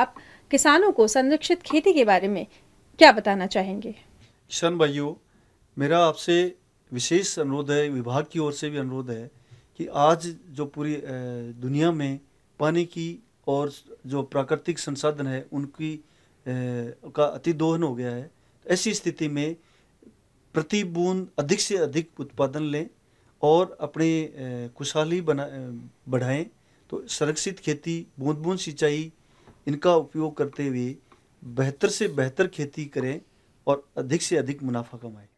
आप किसानों को संरक्षित खेती के बारे में क्या बताना चाहेंगे किसान भाइयों मेरा आपसे विशेष अनुरोध है विभाग की ओर से भी अनुरोध है कि आज जो पूरी दुनिया में पानी की और जो प्राकृतिक संसाधन है उनकी का अति दोहन हो गया है तो ऐसी स्थिति में प्रति बूंद अधिक से अधिक उत्पादन लें और अपने खुशहाली बना बढ़ाएँ तो संरक्षित खेती बूंद बूंद सिंचाई इनका उपयोग करते हुए बेहतर से बेहतर खेती करें और अधिक से अधिक मुनाफा कमाएं